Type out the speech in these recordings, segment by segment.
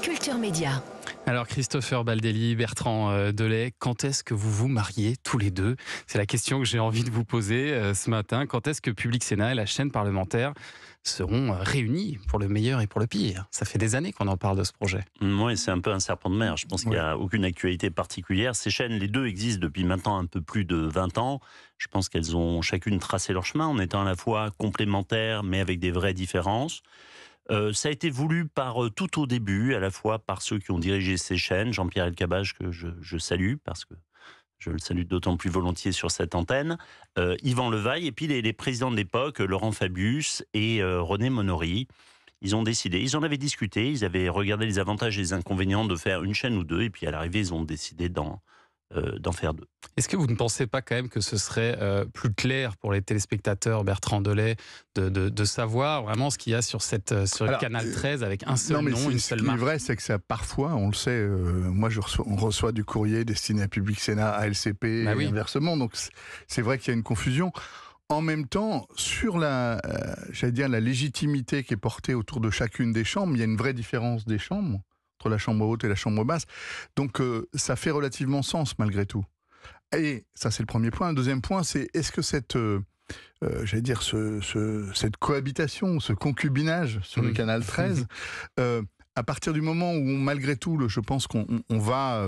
Culture Média. Alors Christopher Baldelli, Bertrand euh, Delay, quand est-ce que vous vous mariez tous les deux C'est la question que j'ai envie de vous poser euh, ce matin. Quand est-ce que Public Sénat et la chaîne parlementaire seront euh, réunis pour le meilleur et pour le pire Ça fait des années qu'on en parle de ce projet. Oui, c'est un peu un serpent de mer. Je pense qu'il n'y a aucune actualité particulière. Ces chaînes, les deux existent depuis maintenant un peu plus de 20 ans. Je pense qu'elles ont chacune tracé leur chemin en étant à la fois complémentaires mais avec des vraies différences. Euh, ça a été voulu par euh, tout au début, à la fois par ceux qui ont dirigé ces chaînes, Jean-Pierre Elkabach que je, salue parce que je le salue d'autant plus volontiers sur cette antenne, euh, Yvan Levaille et puis les, présidents de l'époque, Laurent Fabius et René Monory. Ils ont décidé, ils en avaient discuté, ils avaient regardé les avantages et les inconvénients de faire une chaîne ou deux, et puis à l'arrivée, ils ont décidé d'en, euh, d'en faire deux. Est-ce que vous ne pensez pas quand même que ce serait euh, plus clair pour les téléspectateurs, Bertrand Delay, de, savoir vraiment ce qu'il y a sur cette euh, Canal 13 avec un seul non, mais nom, une seule marque vrai, c'est que ça, parfois, on le sait, moi je on reçoit du courrier destiné à Public Sénat, à LCP, bah inversement, donc c'est vrai qu'il y a une confusion. En même temps, sur la, j'allais dire, la légitimité qui est portée autour de chacune des chambres, il y a une vraie différence des chambres la chambre haute et la chambre basse. Donc euh, ça fait relativement sens malgré tout. Et ça c'est le premier point. Le deuxième point c'est est-ce que cette euh, euh, j'allais dire ce, cette cohabitation, ce concubinage sur le mmh. canal 13, à partir du moment où malgré tout, le, je pense qu'on va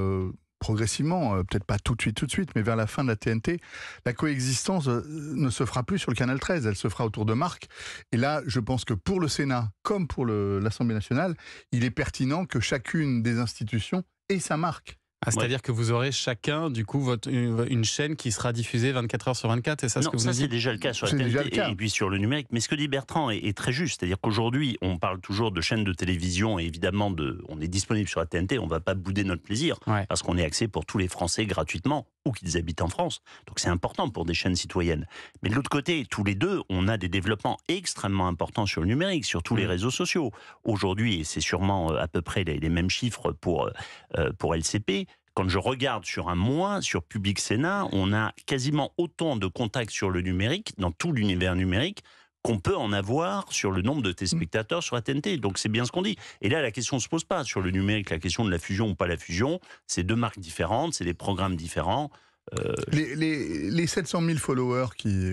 progressivement, euh, peut-être pas tout de suite, tout de suite, mais vers la fin de la TNT, la coexistence euh, ne se fera plus sur le canal 13, elle se fera autour de marques. Et là, je pense que pour le Sénat, comme pour l'Assemblée nationale, il est pertinent que chacune des institutions ait sa marque. Ah, c'est-à-dire que vous aurez chacun, du coup, votre, une, chaîne qui sera diffusée 24 heures sur 24, c'est ça ce que vous ça, c'est déjà le cas sur la TNT et, puis sur le numérique. Mais ce que dit Bertrand est, très juste. C'est-à-dire qu'aujourd'hui, on parle toujours de chaînes de télévision et évidemment, on est disponible sur la TNT, on ne va pas bouder notre plaisir parce qu'on est accès pour tous les Français gratuitement qu'ils habitent en France. Donc c'est important pour des chaînes citoyennes. Mais de l'autre côté, tous les deux, on a des développements extrêmement importants sur le numérique, sur tous les mm. réseaux sociaux. Aujourd'hui, et c'est sûrement euh, à peu près les, mêmes chiffres pour, euh, euh, pour LCP, quand je regarde sur un mois, sur Public Sénat, on a quasiment autant de contacts sur le numérique, dans tout l'univers numérique, qu'on peut en avoir sur le nombre de téléspectateurs mm. sur TNT, Donc c'est bien ce qu'on dit. Et là, la question ne se pose pas sur le numérique, la question de la fusion ou pas la fusion. C'est deux marques différentes, c'est des programmes différents. Euh, les, 700 000 followers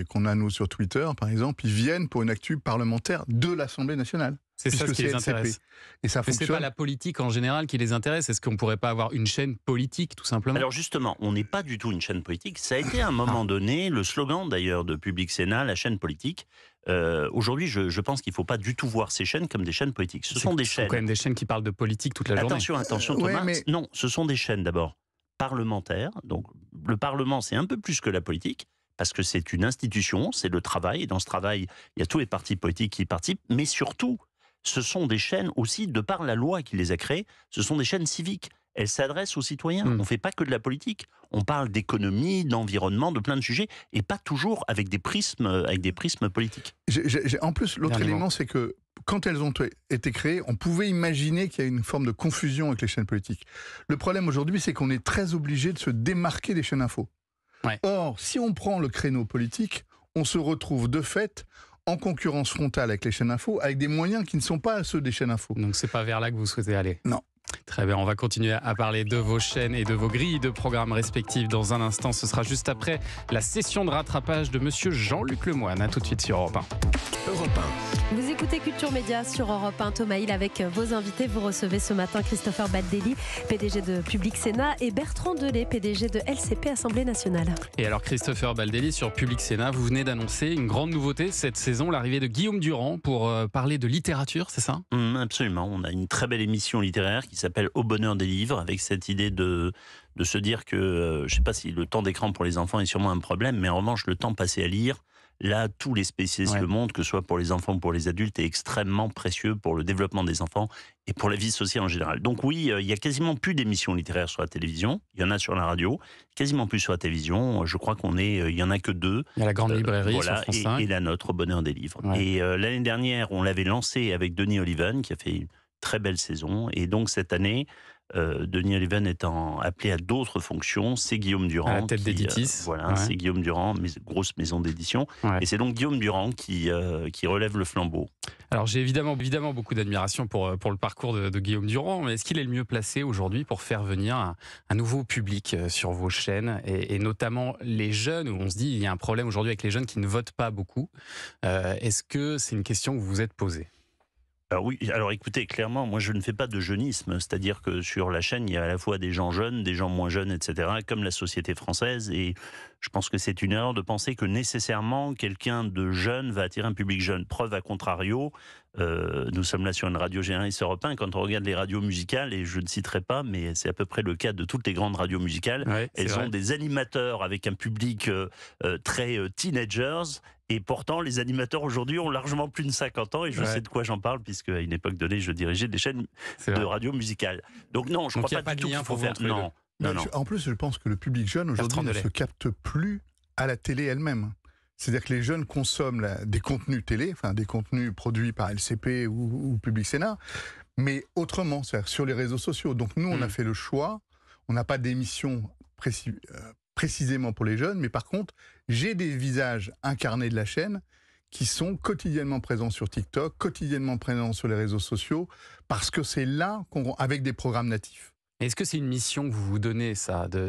qu'on a, nous, sur Twitter, par exemple, ils viennent pour une actu parlementaire de l'Assemblée nationale. C'est ça ce qui les intéresse. Et ça fonctionne. C'est pas la politique en général qui les intéresse. Est-ce qu'on ne pourrait pas avoir une chaîne politique, tout simplement Alors justement, on n'est pas du tout une chaîne politique. Ça a été à un moment ah. donné le slogan d'ailleurs de Public Sénat, la chaîne politique. Euh, aujourd'hui, je, pense qu'il ne faut pas du tout voir ces chaînes comme des chaînes politiques. Ce sont des chaînes. quand même des chaînes qui parlent de politique toute la journée. Attention, attention, euh, Thomas. Non, ce sont des chaînes d'abord parlementaires. Donc le Parlement, c'est un peu plus que la politique parce que c'est une institution, c'est le travail. Et dans ce travail, il y a tous les partis politiques qui participent, mais surtout, ce sont des chaînes aussi, de par la loi qui les a créées, ce sont des chaînes civiques. Elles s'adressent aux citoyens. Hmm. On ne fait pas que de la politique. On parle d'économie, d'environnement, de plein de sujets, et pas toujours avec des prismes, euh, avec des prismes politiques. en plus, l'autre élément, c'est que quand elles ont été créées, on pouvait imaginer qu'il y a une forme de confusion avec les chaînes politiques. Le problème aujourd'hui, c'est qu'on est très obligé de se démarquer des chaînes infos. Or, si on prend le créneau politique, on se retrouve de fait en concurrence frontale avec les chaînes info, avec des moyens qui ne sont pas ceux des chaînes info. Donc c'est pas vers là que vous souhaitez aller. Non. Très bien, on va continuer à parler de vos chaînes et de vos grilles de programmes respectives dans un instant. Ce sera juste après la session de rattrapage de Monsieur Jean-Luc Lemoyne. A tout de suite sur Europe 1. Europe 1. Vous écoutez Culture Média sur Europe 1. Thomas Hill avec vos invités. Vous recevez ce matin Christopher Baldelli, PDG de Public Sénat, et Bertrand Delay, PDG de LCP Assemblée nationale. Et alors Christopher Baldelli sur Public Sénat, vous venez d'annoncer une grande nouveauté cette saison, l'arrivée de Guillaume Durand pour euh, parler de littérature, c'est ça mmh, Absolument. On a une très belle émission littéraire qui s'appelle au bonheur des livres, avec cette idée de, de se dire que, euh, je ne sais pas si le temps d'écran pour les enfants est sûrement un problème, mais en revanche, le temps passé à lire, là, tous les spécialistes le montrent, que ce soit pour les enfants ou pour les adultes, est extrêmement précieux pour le développement des enfants et pour la vie sociale en général. Donc oui, euh, il y a quasiment plus d'émissions littéraires sur la télévision, il y en a sur la radio, quasiment plus sur la télévision, je crois qu'on est, euh, il y en a que deux. Il y a la grande librairie voilà, et, et, la nôtre, au bonheur des livres. Et l'année dernière, on l'avait lancé avec Denis Oliven, qui a fait très belle saison. Et donc cette année, euh, Denis Oliven étant appelé à d'autres fonctions, c'est Guillaume Durand. la tête euh, d'éditis. voilà, c'est Guillaume Durand, grosse maison d'édition. Et c'est donc Guillaume Durand qui, euh, qui relève le flambeau. Alors j'ai évidemment, évidemment beaucoup d'admiration pour, euh, pour le parcours de, Guillaume Durand, mais est-ce qu'il est le mieux placé aujourd'hui pour faire venir un, nouveau public sur vos chaînes, et, et, notamment les jeunes, où on se dit il y a un problème aujourd'hui avec les jeunes qui ne votent pas beaucoup Est-ce que c'est une question que vous vous êtes posée alors oui, alors écoutez, clairement, moi je ne fais pas de jeunisme, c'est-à-dire que sur la chaîne, il y a à la fois des gens jeunes, des gens moins jeunes, etc., comme la société française, et je pense que c'est une erreur de penser que nécessairement quelqu'un de jeune va attirer un public jeune. Preuve à contrario, euh, nous sommes là sur une radio généraliste européenne. Quand on regarde les radios musicales, et je ne citerai pas, mais c'est à peu près le cas de toutes les grandes radios musicales, elles ont des animateurs avec un public euh, euh, très teenagers. Et pourtant, les animateurs aujourd'hui ont largement plus de 50 ans, et je sais de quoi j'en parle, puisque à une époque donnée, je dirigeais des chaînes de radio musicale. Donc non, je ne crois pas, du tout qu'il faut faire. En plus, je pense que le public jeune aujourd'hui ne se capte plus à la télé elle-même. C'est-à-dire que les jeunes consomment des contenus télé, enfin des contenus produits par LCP ou, Public Sénat, mais autrement, c'est-à-dire sur les réseaux sociaux. Donc nous, on a mm. fait le choix, on n'a pas d'émission euh, précisément pour les jeunes, mais par contre, j'ai des visages incarnés de la chaîne qui sont quotidiennement présents sur TikTok, quotidiennement présents sur les réseaux sociaux, parce que c'est là qu'on, avec des programmes natifs. Est-ce que c'est une mission que vous vous donnez, ça, de,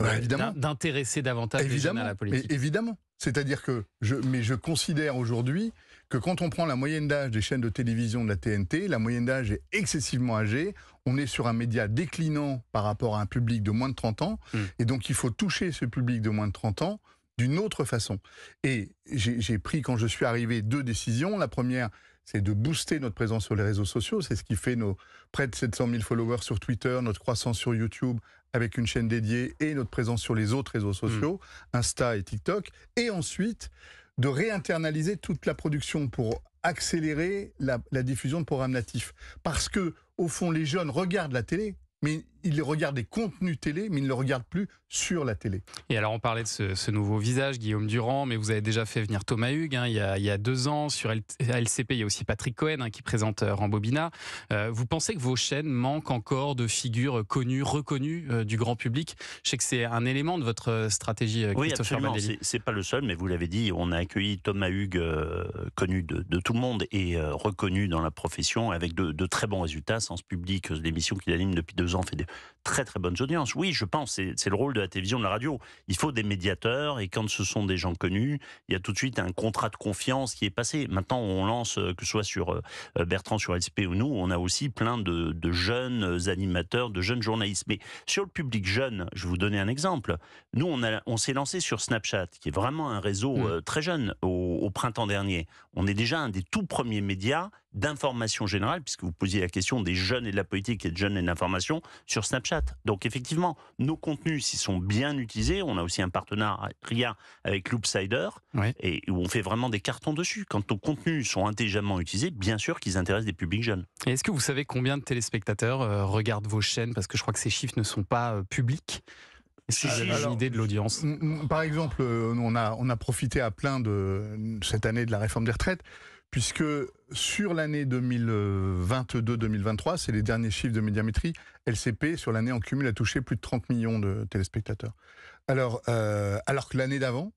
d'intéresser davantage les jeunes à la politique Évidemment. C'est-à-dire que je, mais je considère aujourd'hui que quand on prend la moyenne d'âge des chaînes de télévision de la TNT, la moyenne d'âge est excessivement âgée. On est sur un média déclinant par rapport à un public de moins de 30 ans. Hmm. Et donc, il faut toucher ce public de moins de 30 ans d'une autre façon. Et j'ai pris, quand je suis arrivé, deux décisions. La première, c'est de booster notre présence sur les réseaux sociaux. C'est ce qui fait nos près de 700 000 followers sur Twitter, notre croissance sur YouTube avec une chaîne dédiée et notre présence sur les autres réseaux sociaux, hmm. Insta et TikTok. Et ensuite, de réinternaliser toute la production pour accélérer la, la diffusion de programmes natifs. Parce que, au fond, les jeunes regardent la télé, mais il regarde des contenus télé, mais il ne le regarde plus sur la télé. Et alors, on parlait de ce, nouveau visage, Guillaume Durand, mais vous avez déjà fait venir Thomas Hugues hein, il, y a, deux ans. Sur LCP, il y a aussi Patrick Cohen hein, qui présente euh, Rambobina. Euh, vous pensez que vos chaînes manquent encore de figures connues, reconnues euh, du grand public Je sais que c'est un élément de votre stratégie, oui, Christophe Oui, C'est pas le seul, mais vous l'avez dit, on a accueilli Thomas Hugues, connu de, tout le monde et reconnu dans la profession, avec de, de très bons résultats. Sens public, l'émission qu'il anime depuis deux ans, fait des très très bonnes audiences. Oui, je pense, c'est le rôle de la télévision, de la radio. Il faut des médiateurs et quand ce sont des gens connus, il y a tout de suite un contrat de confiance qui est passé. Maintenant, on lance, euh, que ce soit sur euh, euh, Bertrand, sur LCP ou nous, on a aussi plein de, jeunes animateurs, de jeunes journalistes. Mais sur le public jeune, je vais vous donner un exemple. Nous, on, on s'est lancé sur Snapchat, qui est vraiment un réseau mmh. très jeune, au printemps dernier. On est déjà un des tout premiers médias d'information générale, puisque vous posiez la question des jeunes et de la politique et de jeunes et de l'information, sur Snapchat. Donc effectivement, nos contenus, s'ils sont bien utilisés, on a aussi un partenariat avec Loopsider, et où on fait vraiment des cartons dessus. Quand nos contenus sont intelligemment utilisés, bien sûr qu'ils intéressent des publics jeunes. Et est-ce que vous savez combien de téléspectateurs euh, regardent vos chaînes Parce que je crois que ces chiffres ne sont pas euh, publics. C'est avez une idée de l'audience. Par exemple, euh, on a, on a profité à plein de cette année de la réforme des retraites puisque sur l'année 2022-2023, c'est les derniers chiffres de médiamétrie, LCP sur l'année en cumul a touché plus de 30 millions de téléspectateurs. Alors, euh, alors que l'année d'avant,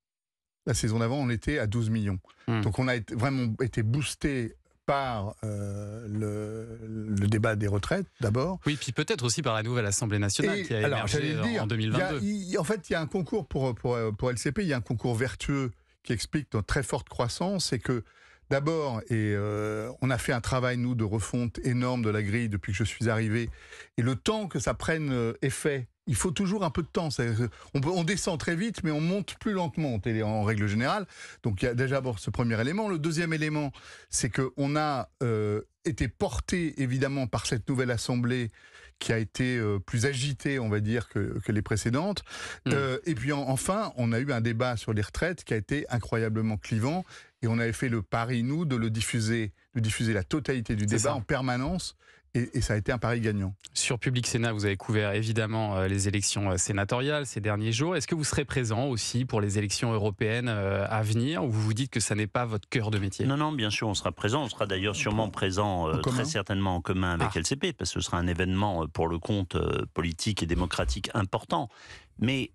la saison d'avant, on était à 12 millions. Hmm. Donc on a été, vraiment été boosté par euh, le, débat des retraites, d'abord. Oui, puis peut-être aussi par la nouvelle Assemblée nationale qui a émergé en 2022. en fait, il y a un concours pour, pour, LCP, il y a un concours vertueux qui explique notre très forte croissance, c'est que D'abord, et euh, on a fait un travail nous de refonte énorme de la grille depuis que je suis arrivé, et le temps que ça prenne euh, effet. Il faut toujours un peu de temps. On, descend très vite, mais on monte plus lentement en, règle générale. Donc il y a déjà bon, ce premier élément. Le deuxième élément, c'est qu'on a euh, été porté évidemment par cette nouvelle assemblée qui a été plus agitée, on va dire, que, les précédentes. Mmh. et puis enfin, on a eu un débat sur les retraites qui a été incroyablement clivant et on avait fait le pari, nous, de le diffuser, de diffuser la totalité du débat en permanence. Et, ça a été un pari gagnant. Sur Public Sénat, vous avez couvert évidemment euh, les élections euh, sénatoriales ces derniers jours. Est-ce que vous serez présent aussi pour les élections européennes euh, à venir ou vous vous dites que ça n'est pas votre cœur de métier Non, non, bien sûr, on sera présent. On sera d'ailleurs sûrement présent très certainement en commun avec ah. LCP parce que ce sera un événement pour le compte politique et démocratique important. Mais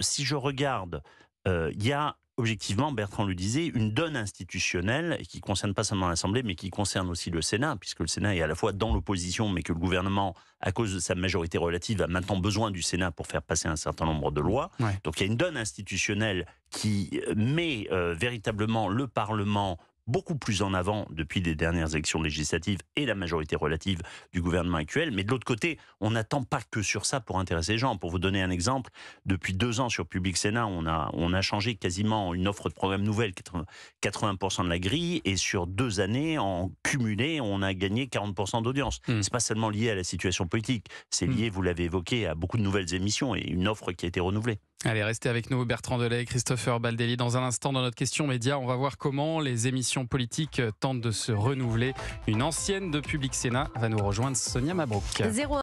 si je regarde, il y a objectivement, Bertrand le disait, une donne institutionnelle qui concerne pas seulement l'Assemblée, mais qui concerne aussi le Sénat, puisque le Sénat est à la fois dans l'opposition, mais que le gouvernement, à cause de sa majorité relative, a maintenant besoin du Sénat pour faire passer un certain nombre de lois. Donc il y a une donne institutionnelle qui met euh, véritablement le Parlement beaucoup plus en avant depuis les dernières élections législatives et la majorité relative du gouvernement actuel. Mais de l'autre côté, on n'attend pas que sur ça pour intéresser les gens. Pour vous donner un exemple, depuis deux ans sur Public Sénat, on a, on a changé quasiment une offre de programme nouvelle, 80% de la grille, et sur deux années, en cumulé, on a gagné 40% d'audience. Hmm. C'est pas seulement lié à la situation politique, c'est hmm. lié, vous l'avez évoqué, à beaucoup de nouvelles émissions et une offre qui a été renouvelée. Allez, restez avec nous, Bertrand Delay, Christopher Baldelli. Dans un instant, dans notre question média, on va voir comment les émissions politiques tentent de se renouveler. Une ancienne de Public Sénat va nous rejoindre, Sonia Mabrouk.